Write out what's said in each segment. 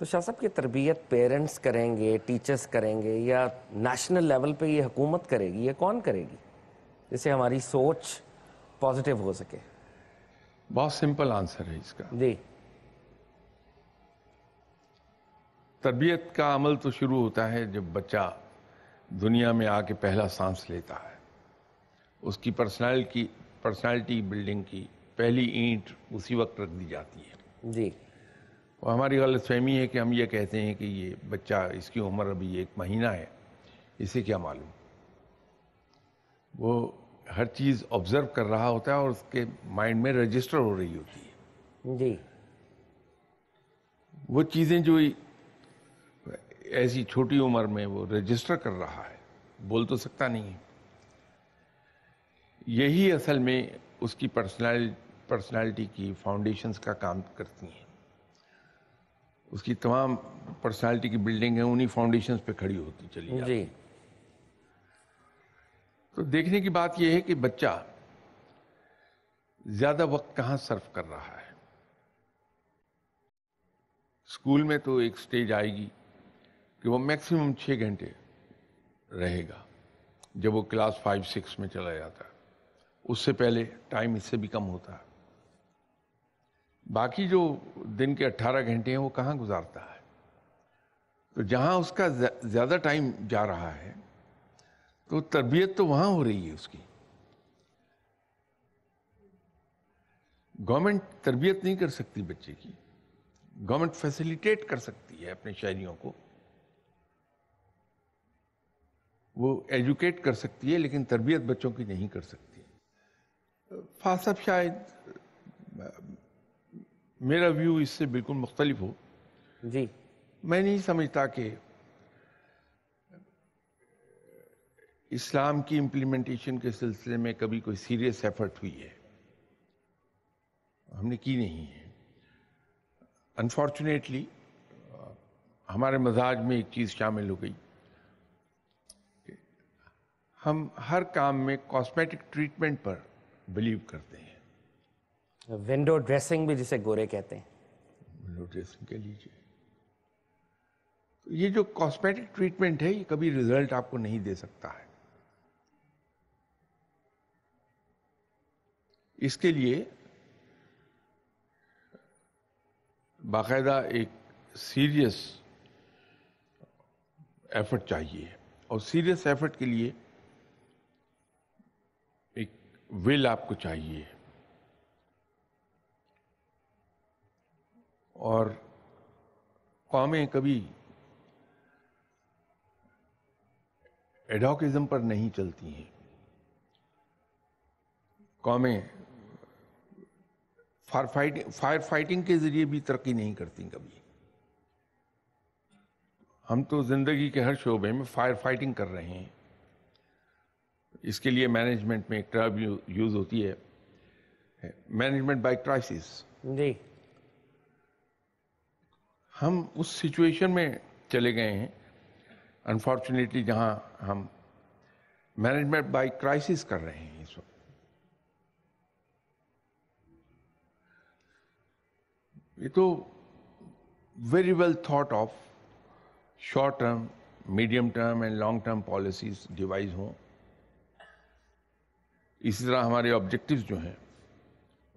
तो शाह साहब की तरबियत पेरेंट्स करेंगे टीचर्स करेंगे या नेशनल लेवल पे ये हुकूमत करेगी या कौन करेगी जिससे हमारी सोच पॉजिटिव हो सके बहुत सिंपल आंसर है इसका जी तरबियत का अमल तो शुरू होता है जब बच्चा दुनिया में आके पहला सांस लेता है उसकी पर्सनल की पर्सनैलिटी बिल्डिंग की पहली ईंट उसी वक्त रख दी जाती है जी और हमारी गलत फहमी है कि हम ये कहते हैं कि ये बच्चा इसकी उम्र अभी एक महीना है इसे क्या मालूम वो हर चीज़ ऑब्जर्व कर रहा होता है और उसके माइंड में रजिस्टर हो रही होती है जी वो चीज़ें जो ऐसी छोटी उम्र में वो रजिस्टर कर रहा है बोल तो सकता नहीं है यही असल में उसकी पर्सनल पर्सनैलिटी की फाउंडेशंस का काम करती हैं उसकी तमाम पर्सनालिटी की बिल्डिंग है उन्हीं फाउंडेशंस पे खड़ी होती चली जी तो देखने की बात यह है कि बच्चा ज्यादा वक्त कहाँ सर्व कर रहा है स्कूल में तो एक स्टेज आएगी कि वो मैक्सिमम छह घंटे रहेगा जब वो क्लास फाइव सिक्स में चला जाता है उससे पहले टाइम इससे भी कम होता है बाकी जो दिन के 18 घंटे हैं वो कहाँ गुजारता है तो जहाँ उसका ज़्यादा टाइम जा रहा है तो तरबियत तो वहाँ हो रही है उसकी गवर्नमेंट तरबियत नहीं कर सकती बच्चे की गवर्नमेंट फैसिलिटेट कर सकती है अपने शहरियों को वो एजुकेट कर सकती है लेकिन तरबियत बच्चों की नहीं कर सकती फासब शायद मेरा व्यू इससे बिल्कुल मुख्तलिफ हो जी मैं नहीं समझता कि इस्लाम की इम्प्लीमेंटेशन के सिलसिले में कभी कोई सीरियस एफर्ट हुई है हमने की नहीं है अनफॉर्चुनेटली हमारे मजाज में एक चीज़ शामिल हो गई हम हर काम में कॉस्मेटिक ट्रीटमेंट पर बिलीव करते हैं विंडो ड्रेसिंग भी जिसे गोरे कहते हैं विंडो ड्रेसिंग कह लीजिए ये जो कॉस्मेटिक ट्रीटमेंट है ये कभी रिजल्ट आपको नहीं दे सकता है इसके लिए बाकायदा एक सीरियस एफर्ट चाहिए और सीरियस एफर्ट के लिए एक विल आपको चाहिए और कौमें कभी एडोकिज्म पर नहीं चलती हैं कौमें फायर फाइटिंग फायर फाइटिंग के जरिए भी तरक्की नहीं करती कभी हम तो ज़िंदगी के हर शोबे में फायर फाइटिंग कर रहे हैं इसके लिए मैनेजमेंट में एक ट्रब यूज़ होती है मैनेजमेंट बाय क्राइसिस जी हम उस सिचुएशन में चले गए हैं अनफॉर्चुनेटली जहां हम मैनेजमेंट बाय क्राइसिस कर रहे हैं इस वक्त ये तो very well thought of short term medium term and long term policies devise हों इसी तरह हमारे ऑब्जेक्टिव्स जो हैं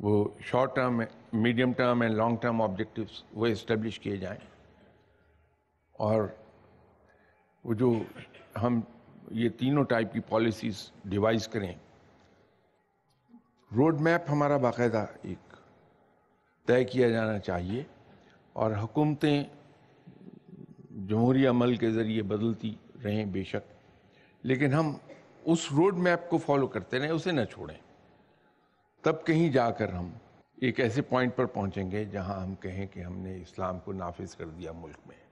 वो short term medium term and long term objectives वो इस्टेब्लिश किए जाएं और वो जो हम ये तीनों टाइप की पॉलिसीज डिवाइस करें रोड मैप हमारा बाकायदा एक तय किया जाना चाहिए और हुकूमतें जमहूरी अमल के ज़रिए बदलती रहें बेशक लेकिन हम उस रोड मैप को फॉलो करते रहें उसे न छोड़ें तब कहीं जाकर हम एक ऐसे पॉइंट पर पहुंचेंगे जहां हम कहें कि हमने इस्लाम को नाफिज कर दिया मुल्क में